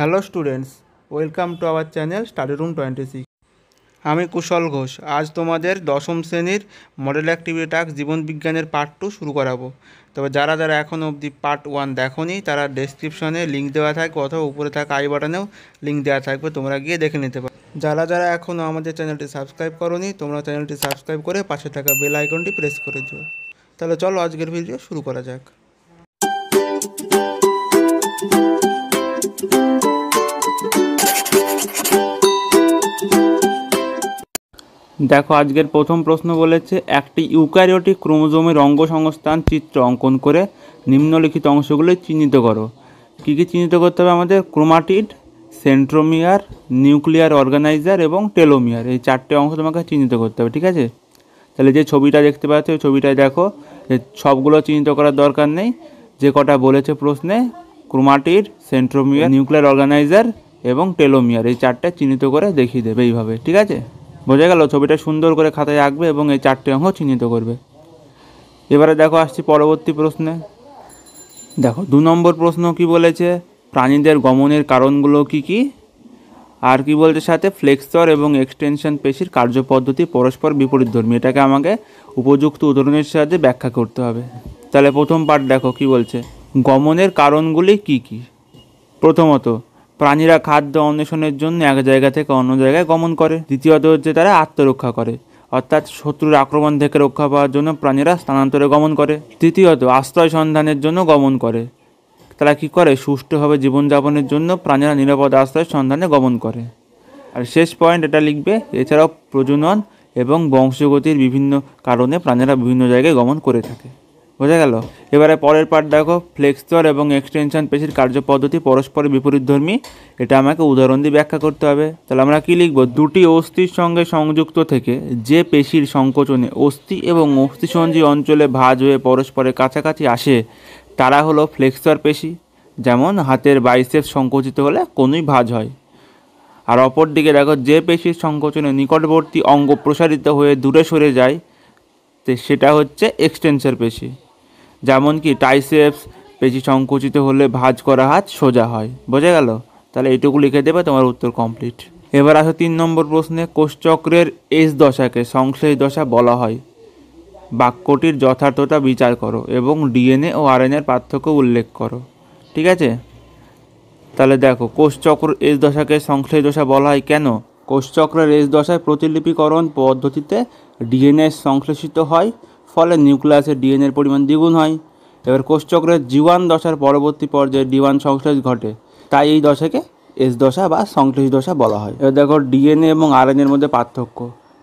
hello students welcome to our channel study room twenty six আমি কুশল ঘোষ আজ তোমাদের দশম শ্রেণীর মডেল অ্যাক্টিভিটি টাস্ক জীবনবিজ্ঞানের পার্ট টু শুরু করাবো তবে যারা যারা এখনও অবধি পার্ট ওয়ান দেখোনি তারা ডেসক্রিপশনে লিঙ্ক দেওয়া থাকবে অথবা উপরে থাকা আই বাটনেও লিঙ্ক দেওয়া থাকবে তোমরা গিয়ে দেখে নিতে পারো যারা যারা এখনও আমাদের চ্যানেলটি সাবস্ক্রাইব করোনি তোমরা চ্যানেলটি সাবস্ক্রাইব করে পাশে থাকা বেল আইকনটি প্রেস করে দিও তাহলে চলো আজকের ভিডিও শুরু করা যাক দেখো আজকের প্রথম প্রশ্ন বলেছে একটি ইউক্যারিওটিক ক্রোমোজোমের অঙ্গসংস্থান চিত্র অঙ্কন করে নিম্নলিখিত অংশগুলি চিহ্নিত করো কী কী চিহ্নিত করতে হবে আমাদের ক্রোমাটিড সেন্ট্রোমিয়ার নিউক্লিয়ার অর্গানাইজার এবং টেলোমিয়ার এই চারটে অংশ তোমাকে চিহ্নিত করতে হবে ঠিক আছে তাহলে যে ছবিটা দেখতে পাচ্ছ ওই ছবিটায় দেখো যে সবগুলো চিহ্নিত করার দরকার নেই যে কটা বলেছে প্রশ্নে ক্রোমাটিড সেন্ট্রোমিয়ার নিউক্লিয়ার অর্গানাইজার এবং টেলোমিয়ার এই চারটে চিহ্নিত করে দেখিয়ে দেবে এইভাবে ঠিক আছে বোঝা গেল ছবিটা সুন্দর করে খাতায় আঁকবে এবং এই চারটে অঙ্ক চিহ্নিত করবে এবারে দেখো আসছি পরবর্তী প্রশ্নে দেখো দু নম্বর প্রশ্ন কি বলেছে প্রাণীদের গমনের কারণগুলো কি কি আর কি বলছে সাথে ফ্লেক্সর এবং এক্সটেনশন পেশির কার্যপদ্ধতি পরস্পর বিপরীত ধর্মী এটাকে আমাকে উপযুক্ত উদাহরণের সাহায্যে ব্যাখ্যা করতে হবে তাহলে প্রথম পার্ট দেখো কি বলছে গমনের কারণগুলি কি কি প্রথমত প্রাণীরা খাদ্য অন্বেষণের জন্য এক জায়গা থেকে অন্য জায়গায় গমন করে দ্বিতীয়ত হচ্ছে তারা আত্মরক্ষা করে অর্থাৎ শত্রুর আক্রমণ থেকে রক্ষা পাওয়ার জন্য প্রাণীরা স্থানান্তরে গমন করে তৃতীয়ত আশ্রয় সন্ধানের জন্য গমন করে তারা কি করে সুষ্ঠুভাবে জীবনযাপনের জন্য প্রাণীরা নিরাপদ আশ্রয় সন্ধানে গমন করে আর শেষ পয়েন্ট এটা লিখবে এছাড়াও প্রজনন এবং বংশগতির বিভিন্ন কারণে প্রাণীরা বিভিন্ন জায়গায় গমন করে থাকে বোঝা গেল এবারে পরের পার্ট দেখো ফ্লেক্সর এবং এক্সটেনশন পেশির কার্যপদ্ধতি পরস্পরের বিপরীতধর্মী এটা আমাকে উদাহরণ দিয়ে ব্যাখ্যা করতে হবে তাহলে আমরা কি লিখব দুটি অস্থির সঙ্গে সংযুক্ত থেকে যে পেশির সংকোচনে অস্থি এবং অস্থিসঞ্জী অঞ্চলে ভাঁজ হয়ে পরস্পরের কাছাকাছি আসে তারা হলো ফ্লেক্সর পেশি যেমন হাতের বাইসেপ সংকোচিত হলে কোনোই ভাঁজ হয় আর অপর দিকে দেখো যে পেশির সংকোচনে নিকটবর্তী অঙ্গ প্রসারিত হয়ে দূরে সরে যায় সেটা হচ্ছে এক্সটেনসার পেশি যেমন কি টাইসেপস পেশি সংকুচিত হলে ভাজ করা হাত সোজা হয় বোঝা গেল তাহলে এইটুকু লিখে দেবে তোমার উত্তর কমপ্লিট এবার আসো তিন নম্বর প্রশ্নে কোষচক্রের এস দশাকে সংশ্লেষ দশা বলা হয় বাক্যটির যথার্থতা বিচার করো এবং ডিএনএ ও আরএনএর পার্থক্য উল্লেখ করো ঠিক আছে তাহলে দেখো কোষচক্র এস দশাকে সংশ্লেষ দশা বলা হয় কেন কোষচক্রের এস দশায় প্রতিলিপিকরণ পদ্ধতিতে ডিএনএ সংশ্লেষিত হয় ফলে নিউক্লিয়াসের ডিএনএর পরিমাণ দ্বিগুণ হয় এবার কোষচক্রের জীবাণ দশার পরবর্তী পর্যায়ে ডিওয়ান সংশ্লেষ ঘটে তাই এই দশাকে এস দশা বা সংশ্লেষ দশা বলা হয় এবার দেখো ডিএনএ এবং আরএনএর মধ্যে পার্থক্য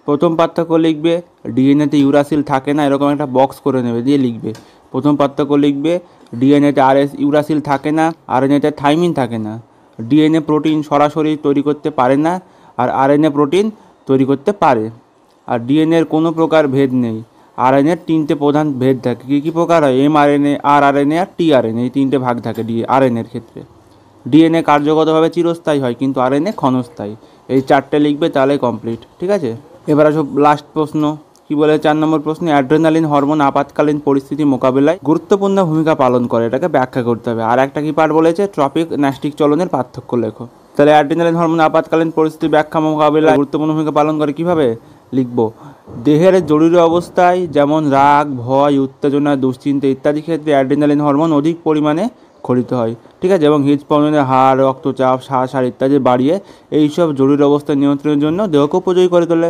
প্রথম পার্থক্য লিখবে ডিএনএতে ইউরাসিল থাকে না এরকম একটা বক্স করে নেবে দিয়ে লিখবে প্রথম পার্থক্য লিখবে ডিএনএতে আরএস ইউরাসিল থাকে না আরএনএতে থাইমিন থাকে না ডিএনএ প্রোটিন সরাসরি তৈরি করতে পারে না আর আরএনএ প্রোটিন তৈরি করতে পারে আর ডিএনএর কোনো প্রকার ভেদ নেই আরএনএর তিনটে প্রধান ভেদ থাকে কী কী প্রকার হয় এম আরএনএ আর আরএনএ আর টি আরএনএ এই তিনটে ভাগ থাকে ডি আরএনএর ক্ষেত্রে ডিএনএ কার্যগতভাবে চিরস্থায়ী হয় কিন্তু আরএনএ ক্ষণস্থায়ী এই চারটে লিখবে তাহলে কমপ্লিট ঠিক আছে এবার আসব লাস্ট প্রশ্ন কি বলে চার নম্বর প্রশ্নে অ্যাড্রেনালিন হরমোন আপাতকালীন পরিস্থিতি মোকাবেলায় গুরুত্বপূর্ণ ভূমিকা পালন করে এটাকে ব্যাখ্যা করতে হবে আর একটা কি পার্ট বলেছে ট্রপিক ন্যাস্টিক চলনের পার্থক্য লেখো তাহলে অ্যাড্রিনালিন হরমোন আপাতকালীন পরিস্থিতি ব্যাখ্যা মোকাবিলায় গুরুত্বপূর্ণ ভূমিকা পালন করে কীভাবে লিখব দেহের জরুরি অবস্থায় যেমন রাগ ভয় উত্তেজনা দুশ্চিন্তা ইত্যাদি ক্ষেত্রে অ্যাড্রিনালিন হরমোন অধিক পরিমাণে খরিত হয় ঠিক আছে এবং হৃদস্পন্দনের হার রক্তচাপ শ্বাস হার ইত্যাদি বাড়িয়ে এইসব জরুরি অবস্থা নিয়ন্ত্রণের জন্য দেহকে উপযোগী করে তোলে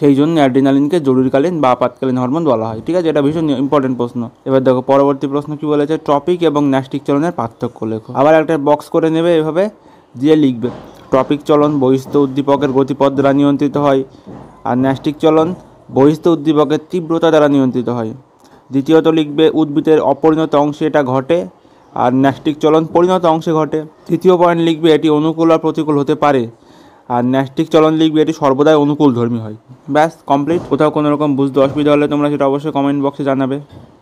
সেই জন্য অ্যাড্রিনালিনকে জরুরিকালীন বা আপাতকালীন হরমোন বলা হয় ঠিক আছে এটা ভীষণ ইম্পর্টেন্ট প্রশ্ন এবার দেখো পরবর্তী প্রশ্ন কি বলেছে ট্রপিক এবং ন্যাস্টিক চলনের পার্থক্য লেখো আবার একটা বক্স করে নেবে এভাবে দিয়ে লিখবে টপিক চলন বহিস্থ উদ্দীপকের গতিপথ দ্বারা নিয়ন্ত্রিত হয় আর ন্যাস্টিক চলন বহিস্থ উদ্দীপকের তীব্রতা দ্বারা নিয়ন্ত্রিত হয় দ্বিতীয়ত লিখবে উদ্ভিদের অপরিণত অংশে এটা ঘটে আর ন্যাস্টিক চলন পরিণত অংশে ঘটে তৃতীয় পয়েন্ট লিখবে এটি অনুকূল আর প্রতিকূল হতে পারে আর ন্যাস্টিক চলন লিখবে এটি সর্বদাই অনুকূল ধর্মী হয় ব্যাস কমপ্লিট কোথাও কোনো রকম বুঝতে অসুবিধা হলে তোমরা সেটা অবশ্যই কমেন্ট বক্সে জানাবে